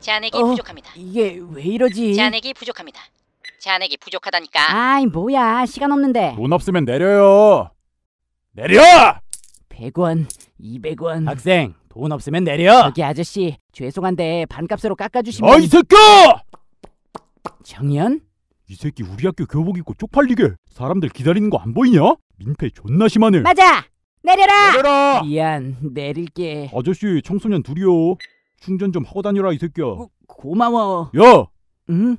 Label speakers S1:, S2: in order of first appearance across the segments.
S1: 잔액이 어, 부족합니다. 이게 왜 이러지? 잔액이 부족합니다. 잔액이 부족하다니까. 아이 뭐야 시간 없는데. 돈 없으면 내려요. 내려! 100원, 200원. 학생 돈 없으면 내려. 저기 아저씨 죄송한데 반값으로 깎아주시면. 아이 새끼 정연? 이 새끼 우리 학교 교복 입고 쪽팔리게 사람들 기다리는 거 안 보이냐? 민폐 존나 심하네. 맞아. 내려라. 내려라. 미안 내릴게. 아저씨 청소년 둘이요. 충전 좀 하고 다녀라이 새끼야. 고, 고마워. 야. 응?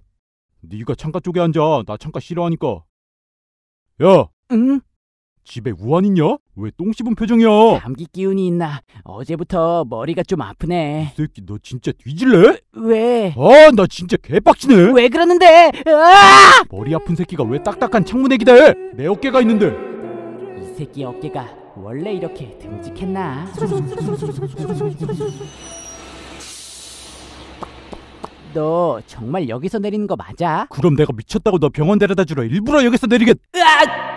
S1: 네가 창가 쪽에 앉아. 나 창가 싫어하니까. 야. 응? 집에 우한 있냐? 왜 똥 씹은 표정이야? 감기 기운이 있나? 어제부터 머리가 좀 아프네. 이 새끼 너 진짜 뒤질래? 왜? 아 나 진짜 개빡치네. 왜 그러는데? 아! 머리 아픈 새끼가 왜 딱딱한 창문에 기대? 내 어깨가 있는데. 이 새끼 어깨가 원래 이렇게 듬직했나? 너 정말 여기서 내리는 거 맞아? 그럼 내가 미쳤다고 너 병원 데려다 주러 일부러 여기서 내리겠... 으악!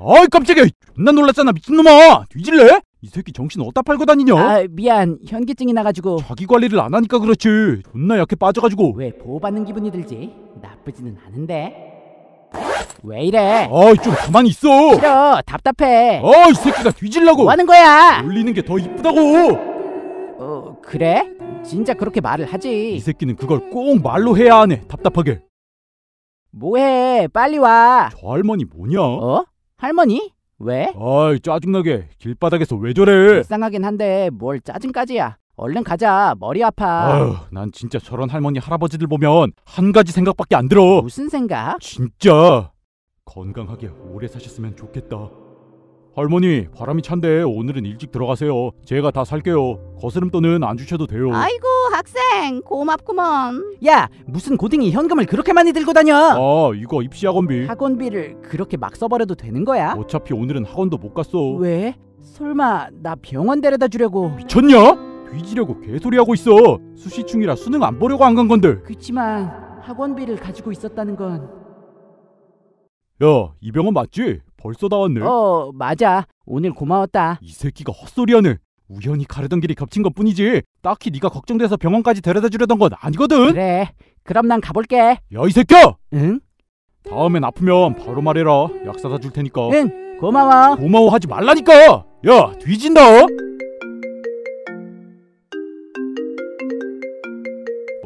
S1: 아이 깜짝이야! 존나 놀랐잖아 미친놈아! 뒤질래? 이 새끼 정신 어디다 팔고 다니냐? 아 미안 현기증이 나가지고 자기 관리를 안 하니까 그렇지 존나 약해 빠져가지고 왜 보호받는 기분이 들지? 나쁘지는 않은데 왜 이래? 아이 좀 가만히 있어! 싫어 답답해 아이 새끼가 뒤질라고 뭐 하는 거야? 놀리는 게 더 이쁘다고! 어 그래? 진짜 그렇게 말을 하지 이 새끼는 그걸 꼭 말로 해야 하네 답답하게 뭐해 빨리 와저 할머니 뭐냐? 어? 할머니? 왜? 아이 짜증나게 길바닥에서 왜 저래 불쌍하긴 한데 뭘 짜증까지야 얼른 가자 머리 아파 아휴 난 진짜 저런 할머니 할아버지들 보면 한 가지 생각밖에 안 들어 무슨 생각? 진짜 건강하게 오래 사셨으면 좋겠다 할머니 바람이 찬데 오늘은 일찍 들어가세요. 제가 다 살게요. 거스름돈은 안 주셔도 돼요. 아이고 학생 고맙구먼. 야 무슨 고딩이 현금을 그렇게 많이 들고 다녀? 아 이거 입시 학원비. 학원비를 그렇게 막 써버려도 되는 거야? 어차피 오늘은 학원도 못 갔어. 왜? 설마 나 병원 데려다 주려고? 미쳤냐? 뒤지려고 개소리 하고 있어. 수시충이라 수능 안 보려고 안 간 건데. 그치만 학원비를 가지고 있었다는 건. 야 이 병원 맞지? 벌써 다 왔네. 어, 맞아. 오늘 고마웠다. 이 새끼가 헛소리하네. 우연히 가려던 길이 겹친 것 뿐이지. 딱히 네가 걱정돼서 병원까지 데려다 주려던 건 아니거든. 그래. 그럼 난 가볼게. 야, 이 새끼야! 응? 다음엔 아프면 바로 말해라. 약 사다 줄 테니까. 응. 고마워. 고마워하지 말라니까. 야, 뒤진다.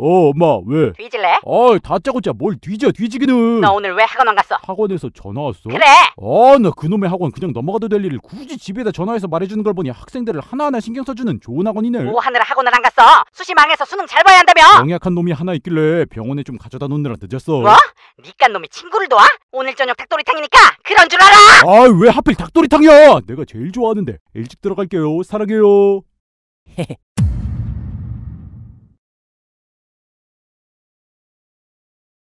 S1: 어 엄마 왜? 뒤질래? 아이 다짜고짜 뭘 뒤져 뒤지기는 너 오늘 왜 학원 안 갔어? 학원에서 전화 왔어? 그래! 아 나 그놈의 학원 그냥 넘어가도 될 일을 굳이 집에다 전화해서 말해주는 걸 보니 학생들을 하나하나 신경 써주는 좋은 학원이네 뭐 하느라 학원을 안 갔어? 수시 망해서 수능 잘 봐야 한다며? 병약한 놈이 하나 있길래 병원에 좀 가져다 놓느라 늦었어 뭐? 니깐 놈이 친구를 도와? 오늘 저녁 닭도리탕이니까 그런 줄 알아! 아왜 하필 닭도리탕이야! 내가 제일 좋아하는데 일찍 들어갈게요 사랑해요